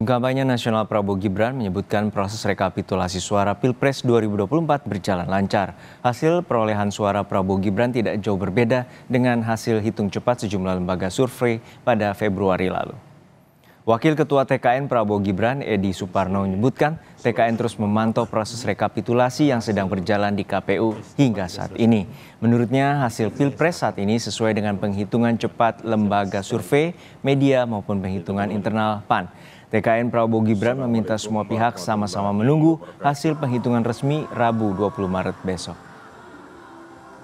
Kampanye Nasional Prabowo Gibran menyebutkan proses rekapitulasi suara Pilpres 2024 berjalan lancar. Hasil perolehan suara Prabowo Gibran tidak jauh berbeda dengan hasil hitung cepat sejumlah lembaga survei pada Februari lalu. Wakil Ketua TKN Prabowo Gibran, Edi Suparno, menyebutkan TKN terus memantau proses rekapitulasi yang sedang berjalan di KPU hingga saat ini. Menurutnya, hasil Pilpres saat ini sesuai dengan penghitungan cepat lembaga survei, media maupun penghitungan internal PAN tkn prabowo gibran meminta semua pihak sama-sama menunggu hasil penghitungan resmi Rabu 20 Maret besok.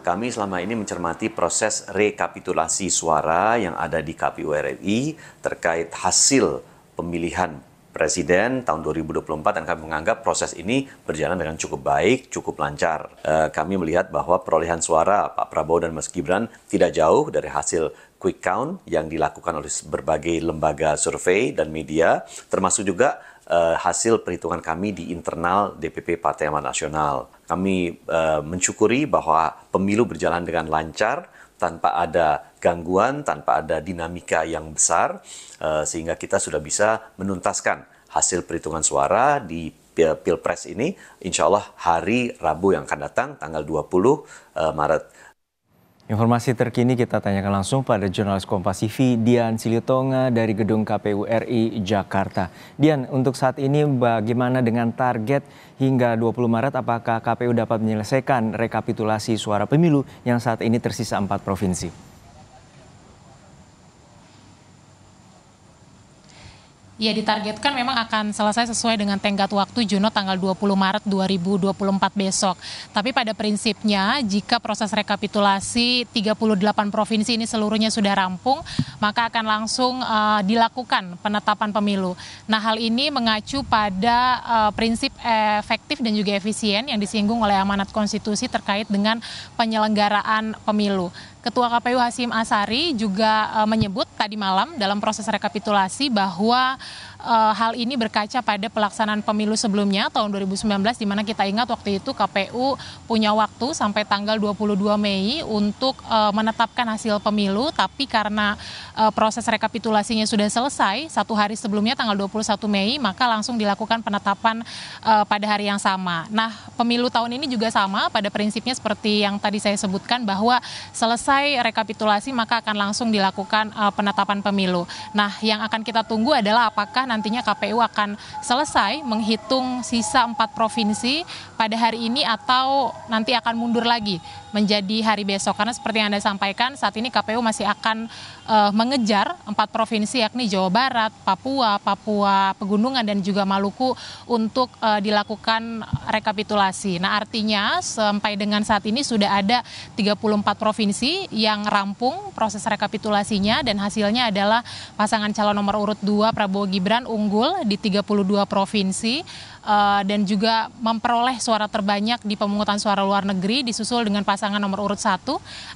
Kami selama ini mencermati proses rekapitulasi suara yang ada di KPU RI terkait hasil pemilihan presiden tahun 2024 dan kami menganggap proses ini berjalan dengan cukup baik, cukup lancar. Eh, kami melihat bahwa perolehan suara Pak Prabowo dan Mas Gibran tidak jauh dari hasil quick count yang dilakukan oleh berbagai lembaga survei dan media, termasuk juga uh, hasil perhitungan kami di internal DPP Partai Amanat Nasional. Kami uh, mensyukuri bahwa pemilu berjalan dengan lancar tanpa ada gangguan, tanpa ada dinamika yang besar, uh, sehingga kita sudah bisa menuntaskan hasil perhitungan suara di Pilpres ini, insya Allah hari Rabu yang akan datang, tanggal 20 Maret. Informasi terkini kita tanyakan langsung pada jurnalis Kompas TV Dian Silitonga dari gedung KPU RI Jakarta. Dian, untuk saat ini bagaimana dengan target hingga 20 Maret apakah KPU dapat menyelesaikan rekapitulasi suara pemilu yang saat ini tersisa empat provinsi? Ya ditargetkan memang akan selesai sesuai dengan tenggat waktu Juno tanggal 20 Maret 2024 besok. Tapi pada prinsipnya jika proses rekapitulasi 38 provinsi ini seluruhnya sudah rampung, maka akan langsung uh, dilakukan penetapan pemilu. Nah, hal ini mengacu pada uh, prinsip efektif dan juga efisien yang disinggung oleh amanat konstitusi terkait dengan penyelenggaraan pemilu. Ketua KPU Hasim Asari juga eh, menyebut tadi malam dalam proses rekapitulasi bahwa Eh, hal ini berkaca pada pelaksanaan pemilu sebelumnya tahun 2019 di mana kita ingat waktu itu KPU punya waktu sampai tanggal 22 Mei untuk eh, menetapkan hasil pemilu tapi karena eh, proses rekapitulasinya sudah selesai satu hari sebelumnya tanggal 21 Mei maka langsung dilakukan penetapan pada hari yang sama. Nah, pemilu tahun ini juga sama pada prinsipnya seperti yang tadi saya sebutkan bahwa selesai rekapitulasi maka akan langsung dilakukan penetapan pemilu. Nah, yang akan kita tunggu adalah apakah nantinya KPU akan selesai menghitung sisa empat provinsi pada hari ini atau nanti akan mundur lagi menjadi hari besok karena seperti yang Anda sampaikan saat ini KPU masih akan uh, mengejar empat provinsi yakni Jawa Barat, Papua, Papua Pegunungan dan juga Maluku untuk uh, dilakukan rekapitulasi. Nah, artinya sampai dengan saat ini sudah ada 34 provinsi yang rampung proses rekapitulasinya dan hasilnya adalah pasangan calon nomor urut 2 Prabowo Gibran gibran unggul di 32 provinsi uh, dan juga memperoleh suara terbanyak di pemungutan suara luar negeri disusul dengan pasangan nomor urut 1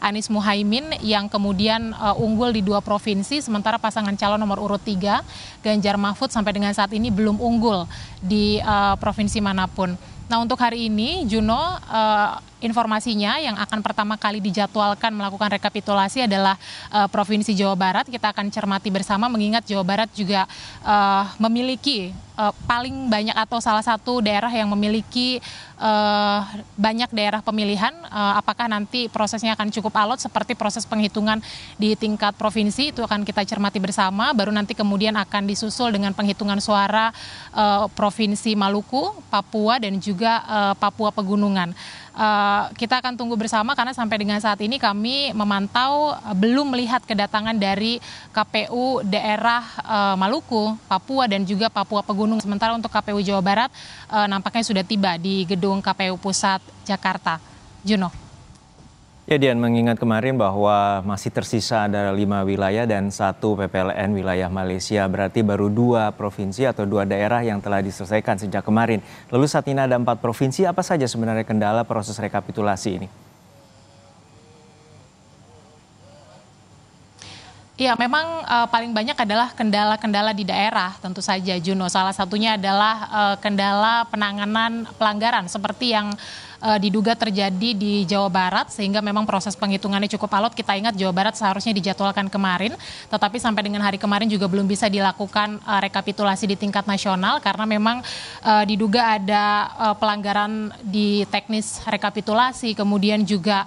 Anies Muhaimin yang kemudian uh, unggul di dua provinsi sementara pasangan calon nomor urut 3 Ganjar Mahfud sampai dengan saat ini belum unggul di uh, provinsi manapun. Nah untuk hari ini Juno uh, informasinya yang akan pertama kali dijadwalkan melakukan rekapitulasi adalah uh, Provinsi Jawa Barat. Kita akan cermati bersama mengingat Jawa Barat juga uh, memiliki uh, paling banyak atau salah satu daerah yang memiliki uh, banyak daerah pemilihan uh, apakah nanti prosesnya akan cukup alot seperti proses penghitungan di tingkat provinsi itu akan kita cermati bersama baru nanti kemudian akan disusul dengan penghitungan suara uh, provinsi Maluku, Papua dan juga uh, Papua Pegunungan. Uh, kita akan tunggu bersama karena sampai dengan saat ini kami memantau uh, belum melihat kedatangan dari KPU daerah uh, Maluku, Papua dan juga Papua Pegunungan gunung. Sementara untuk KPU Jawa Barat eh, nampaknya sudah tiba di gedung KPU Pusat Jakarta. Juno. Ya Dian, mengingat kemarin bahwa masih tersisa ada lima wilayah dan satu PPLN wilayah Malaysia. Berarti baru dua provinsi atau dua daerah yang telah diselesaikan sejak kemarin. Lalu saat ini ada empat provinsi, apa saja sebenarnya kendala proses rekapitulasi ini? Ya, memang uh, paling banyak adalah kendala-kendala di daerah, tentu saja Juno. Salah satunya adalah uh, kendala penanganan pelanggaran seperti yang uh, diduga terjadi di Jawa Barat sehingga memang proses penghitungannya cukup alot. Kita ingat Jawa Barat seharusnya dijadwalkan kemarin, tetapi sampai dengan hari kemarin juga belum bisa dilakukan uh, rekapitulasi di tingkat nasional karena memang uh, diduga ada uh, pelanggaran di teknis rekapitulasi, kemudian juga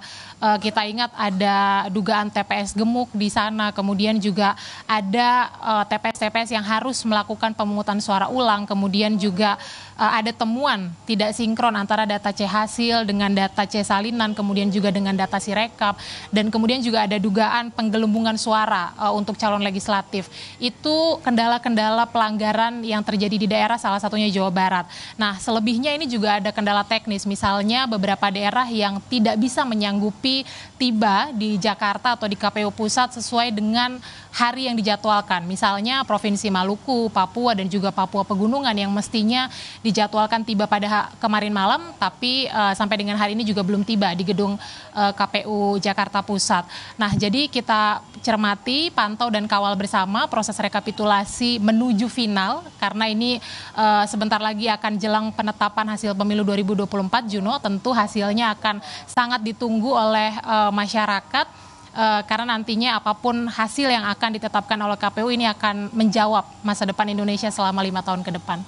kita ingat ada dugaan TPS gemuk di sana, kemudian juga ada TPS-TPS yang harus melakukan pemungutan suara ulang, kemudian juga ada temuan tidak sinkron antara data CHC hasil dengan data C salinan kemudian juga dengan data sirekap dan kemudian juga ada dugaan penggelembungan suara uh, untuk calon legislatif itu kendala-kendala pelanggaran yang terjadi di daerah salah satunya Jawa Barat nah selebihnya ini juga ada kendala teknis misalnya beberapa daerah yang tidak bisa menyanggupi tiba di Jakarta atau di KPU pusat sesuai dengan hari yang dijadwalkan misalnya provinsi Maluku Papua dan juga Papua Pegunungan yang mestinya dijadwalkan tiba pada kemarin malam tapi uh, sampai dengan hari ini juga belum tiba di gedung uh, eh, KPU Jakarta Pusat. Nah, jadi kita cermati, pantau dan kawal bersama proses rekapitulasi menuju final karena ini uh, sebentar lagi akan jelang penetapan hasil pemilu 2024 Juno, tentu hasilnya akan sangat ditunggu oleh uh, masyarakat karena nantinya apapun hasil yang akan ditetapkan oleh KPU ini akan menjawab masa depan Indonesia selama lima tahun ke depan.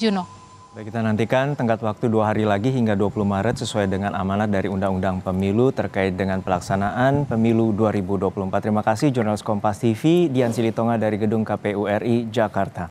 Juno. Baik, kita nantikan tenggat waktu dua hari lagi hingga 20 Maret sesuai dengan amanat dari Undang-Undang Pemilu terkait dengan pelaksanaan Pemilu 2024. Terima kasih jurnalis Kompas TV Dian Silitonga dari Gedung KPU RI Jakarta.